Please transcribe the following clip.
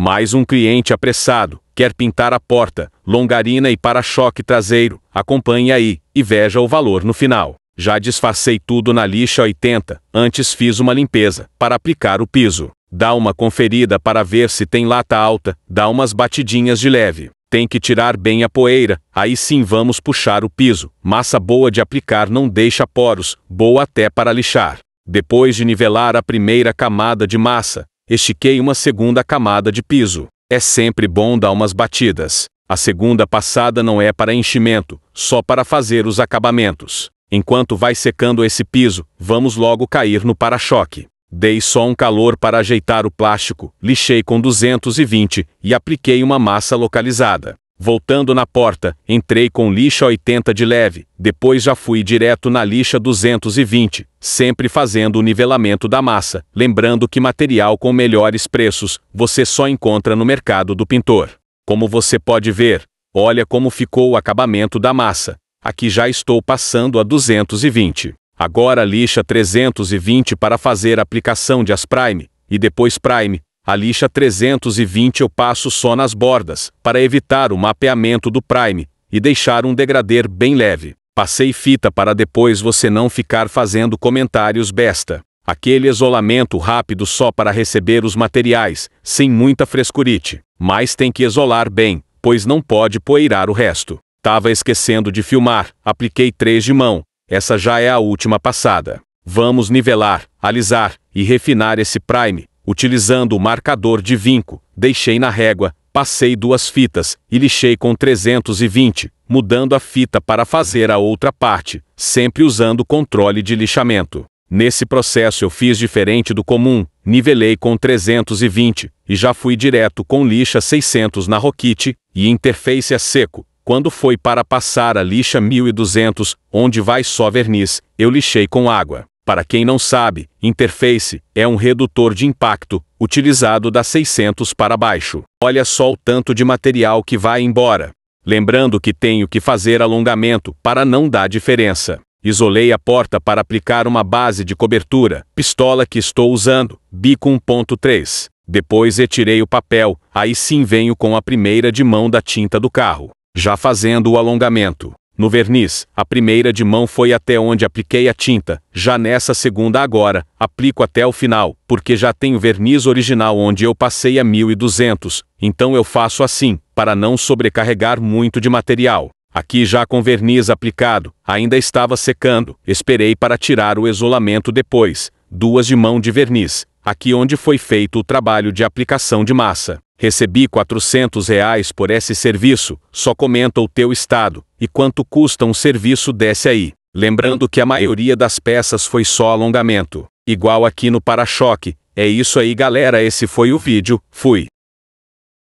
Mais um cliente apressado, quer pintar a porta, longarina e para-choque traseiro. Acompanhe aí e veja o valor no final. Já disfarcei tudo na lixa 80, antes fiz uma limpeza, para aplicar o piso. Dá uma conferida para ver se tem lata alta, dá umas batidinhas de leve. Tem que tirar bem a poeira, aí sim vamos puxar o piso. Massa boa de aplicar não deixa poros, boa até para lixar. Depois de nivelar a primeira camada de massa, Estiquei uma segunda camada de piso. É sempre bom dar umas batidas. A segunda passada não é para enchimento, só para fazer os acabamentos. Enquanto vai secando esse piso, vamos logo cair no para-choque. Dei só um calor para ajeitar o plástico, lixei com 220 e apliquei uma massa localizada. Voltando na porta, entrei com lixa 80 de leve, depois já fui direto na lixa 220, sempre fazendo o nivelamento da massa, lembrando que material com melhores preços você só encontra no mercado do pintor. Como você pode ver, olha como ficou o acabamento da massa. Aqui já estou passando a 220. Agora lixa 320 para fazer aplicação de prime e depois prime, a lixa 320 eu passo só nas bordas, para evitar o mapeamento do prime e deixar um degradê bem leve. Passei fita para depois você não ficar fazendo comentários besta. Aquele isolamento rápido só para receber os materiais, sem muita frescurite. Mas tem que isolar bem, pois não pode poeirar o resto. Tava esquecendo de filmar, apliquei três de mão. Essa já é a última passada. Vamos nivelar, alisar e refinar esse prime, Utilizando o marcador de vinco, deixei na régua, passei duas fitas e lixei com 320, mudando a fita para fazer a outra parte, sempre usando controle de lixamento. Nesse processo eu fiz diferente do comum, nivelei com 320 e já fui direto com lixa 600 na roquite e interface a seco. Quando foi para passar a lixa 1200, onde vai só verniz, eu lixei com água. Para quem não sabe, interface é um redutor de impacto, utilizado da 600 para baixo. Olha só o tanto de material que vai embora. Lembrando que tenho que fazer alongamento para não dar diferença. Isolei a porta para aplicar uma base de cobertura, pistola que estou usando, bico 1.3. Depois retirei o papel, aí sim venho com a primeira de mão da tinta do carro, já fazendo o alongamento. No verniz, a primeira de mão foi até onde apliquei a tinta, já nessa segunda agora, aplico até o final, porque já tenho verniz original onde eu passei a 1200, então eu faço assim, para não sobrecarregar muito de material. Aqui já com verniz aplicado, ainda estava secando, esperei para tirar o isolamento depois, duas de mão de verniz, aqui onde foi feito o trabalho de aplicação de massa. Recebi 400 reais por esse serviço, só comenta o teu estado, e quanto custa um serviço desse aí. Lembrando que a maioria das peças foi só alongamento. Igual aqui no para-choque. É isso aí galera, esse foi o vídeo, fui.